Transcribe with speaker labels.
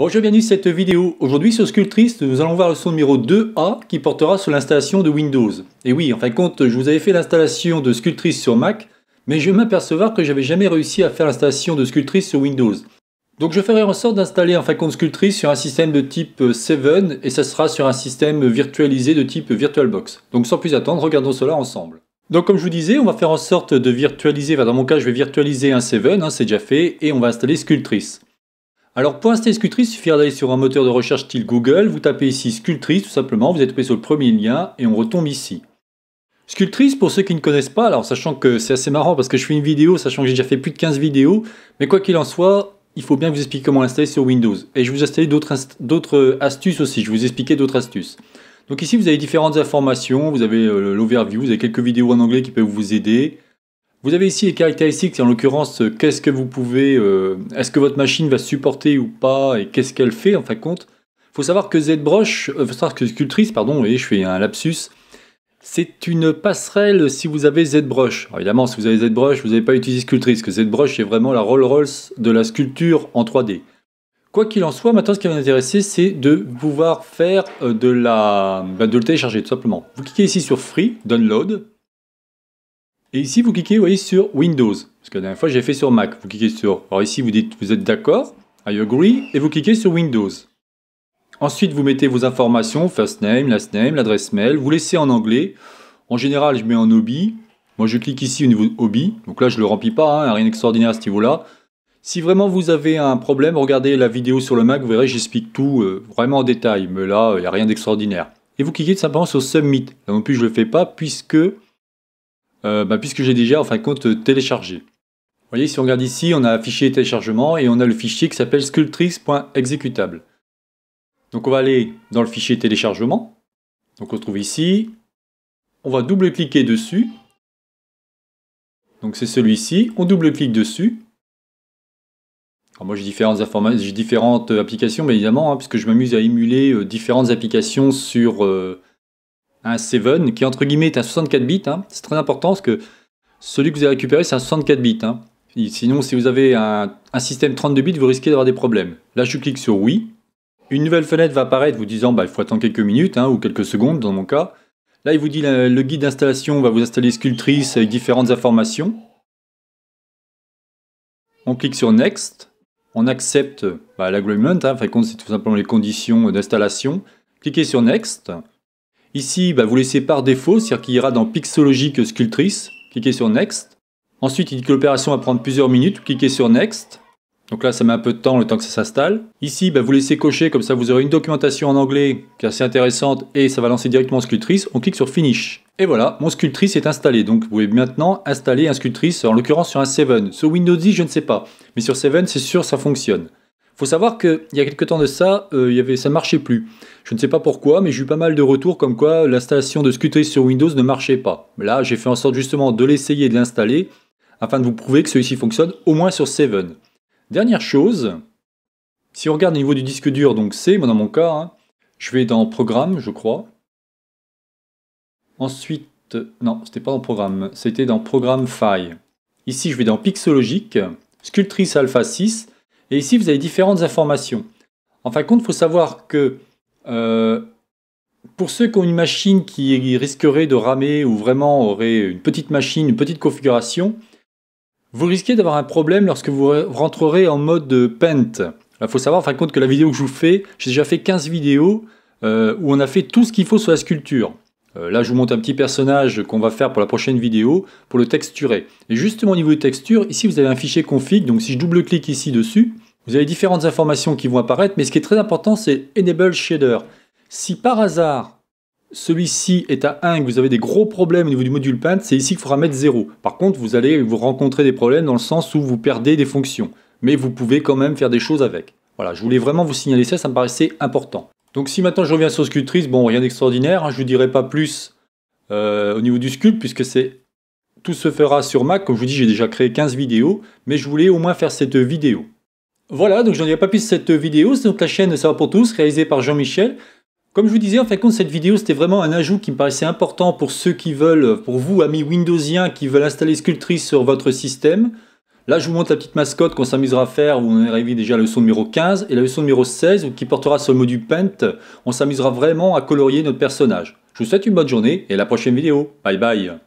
Speaker 1: Bonjour, bienvenue cette vidéo. Aujourd'hui sur Sculptris nous allons voir le son numéro 2A qui portera sur l'installation de Windows. Et oui, en fin de compte, je vous avais fait l'installation de Sculptris sur Mac, mais je vais m'apercevoir que j'avais jamais réussi à faire l'installation de Sculptris sur Windows. Donc je ferai en sorte d'installer en fin de compte sur un système de type 7 et ça sera sur un système virtualisé de type VirtualBox. Donc sans plus attendre, regardons cela ensemble. Donc comme je vous disais, on va faire en sorte de virtualiser, enfin dans mon cas je vais virtualiser un 7, hein, c'est déjà fait, et on va installer Sculptris alors pour installer Sculptris, il suffira d'aller sur un moteur de recherche style Google, vous tapez ici Sculptris tout simplement, vous êtes pris sur le premier lien et on retombe ici. Sculptris, pour ceux qui ne connaissent pas, alors sachant que c'est assez marrant parce que je fais une vidéo, sachant que j'ai déjà fait plus de 15 vidéos, mais quoi qu'il en soit, il faut bien vous expliquer comment l'installer sur Windows. Et je vous installer d'autres euh, astuces aussi, je vais vous expliquer d'autres astuces. Donc ici, vous avez différentes informations, vous avez euh, l'overview, vous avez quelques vidéos en anglais qui peuvent vous aider, vous avez ici les caractéristiques, et en l'occurrence, euh, qu'est-ce que vous pouvez, euh, est-ce que votre machine va supporter ou pas, et qu'est-ce qu'elle fait en fin de compte. Faut savoir que ZBrush, euh, faut savoir que Sculptrice, pardon, et je fais un lapsus, c'est une passerelle si vous avez ZBrush. évidemment, si vous avez ZBrush, vous n'avez pas utilisé Sculptrice, que ZBrush est vraiment la Rolls-Royce de la sculpture en 3D. Quoi qu'il en soit, maintenant ce qui va intéresser, c'est de pouvoir faire euh, de la, bah, de le télécharger tout simplement. Vous cliquez ici sur Free, Download, et ici, vous cliquez voyez, sur Windows. Parce que la dernière fois, j'ai fait sur Mac. Vous cliquez sur... Alors ici, vous dites, vous êtes d'accord, I agree, et vous cliquez sur Windows. Ensuite, vous mettez vos informations, first name, last name, l'adresse mail. Vous laissez en anglais. En général, je mets en hobby. Moi, je clique ici au niveau hobby. Donc là, je ne le remplis pas, a hein, rien d'extraordinaire à ce niveau-là. Si vraiment vous avez un problème, regardez la vidéo sur le Mac, vous verrez, j'explique tout euh, vraiment en détail. Mais là, il n'y a rien d'extraordinaire. Et vous cliquez simplement sur Submit. Là non plus, je ne le fais pas puisque euh, bah, puisque j'ai déjà en fin de compte euh, téléchargé. Vous voyez, si on regarde ici, on a un fichier téléchargement et on a le fichier qui s'appelle sculptrix.exécutable. Donc on va aller dans le fichier téléchargement. Donc on se trouve ici. On va double-cliquer dessus. Donc c'est celui-ci. On double-clique dessus. Alors moi j'ai différentes, différentes euh, applications, mais évidemment, hein, puisque je m'amuse à émuler différentes applications sur, un 7 qui entre guillemets est un 64 bits. Hein. C'est très important parce que celui que vous avez récupéré c'est un 64 bits. Hein. Sinon si vous avez un, système 32 bits vous risquez d'avoir des problèmes. Là je clique sur oui. Une nouvelle fenêtre va apparaître vous disant bah, il faut attendre quelques minutes hein, ou quelques secondes dans mon cas. Là il vous dit le guide d'installation va vous installer Sculptrice avec différentes informations. On clique sur Next. On accepte bah, l'agreement, hein, c'est tout simplement les conditions d'installation. Cliquez sur Next. Ici, bah, vous laissez par défaut, c'est-à-dire qu'il ira dans Pixologic Sculptrice. Cliquez sur Next. Ensuite, il dit que l'opération va prendre plusieurs minutes. Cliquez sur Next. Donc là, ça met un peu de temps, le temps que ça s'installe. Ici, bah, vous laissez cocher, comme ça vous aurez une documentation en anglais qui est assez intéressante et ça va lancer directement Sculptris. On clique sur Finish. Et voilà, mon Sculptrice est installé. Donc vous pouvez maintenant installer un Sculptrice, en l'occurrence sur un 7. Sur Windows 10, je ne sais pas. Mais sur 7, c'est sûr, ça fonctionne faut savoir qu'il y a quelques temps de ça, euh, il y avait, ça ne marchait plus. Je ne sais pas pourquoi, mais j'ai eu pas mal de retours comme quoi l'installation de Sculptris sur Windows ne marchait pas. Là, j'ai fait en sorte justement de l'essayer de l'installer, afin de vous prouver que celui-ci fonctionne au moins sur 7. Dernière chose, si on regarde au niveau du disque dur, donc C, moi dans mon cas, hein, je vais dans Programme, je crois. Ensuite, non, c'était pas dans Programme, c'était dans Programme File. Ici, je vais dans Pixologic, Sculptrice Alpha 6, et ici, vous avez différentes informations. En fin de compte, il faut savoir que euh, pour ceux qui ont une machine qui risquerait de ramer ou vraiment aurait une petite machine, une petite configuration, vous risquez d'avoir un problème lorsque vous rentrerez en mode paint. Il faut savoir en fin de compte que la vidéo que je vous fais, j'ai déjà fait 15 vidéos euh, où on a fait tout ce qu'il faut sur la sculpture. Euh, là, je vous montre un petit personnage qu'on va faire pour la prochaine vidéo pour le texturer. Et justement au niveau de texture, ici vous avez un fichier config, donc si je double-clique ici dessus, vous avez différentes informations qui vont apparaître, mais ce qui est très important, c'est Enable Shader. Si par hasard, celui-ci est à 1 et que vous avez des gros problèmes au niveau du module Paint, c'est ici qu'il faudra mettre 0. Par contre, vous allez vous rencontrer des problèmes dans le sens où vous perdez des fonctions. Mais vous pouvez quand même faire des choses avec. Voilà, je voulais vraiment vous signaler ça, ça me paraissait important. Donc si maintenant je reviens sur Sculptrice, bon, rien d'extraordinaire, hein, je ne vous dirai pas plus euh, au niveau du sculpt, puisque c'est tout se fera sur Mac. Comme je vous dis, j'ai déjà créé 15 vidéos, mais je voulais au moins faire cette vidéo. Voilà, donc j'en ai pas plus cette vidéo, c'est donc la chaîne Ça va pour tous, réalisée par Jean-Michel. Comme je vous disais, en fin de compte, cette vidéo, c'était vraiment un ajout qui me paraissait important pour ceux qui veulent, pour vous, amis Windowsiens, qui veulent installer Sculptrice sur votre système. Là, je vous montre la petite mascotte qu'on s'amusera à faire, où on a déjà à la leçon numéro 15, et la leçon numéro 16, qui portera sur le module Paint, on s'amusera vraiment à colorier notre personnage. Je vous souhaite une bonne journée, et à la prochaine vidéo. Bye bye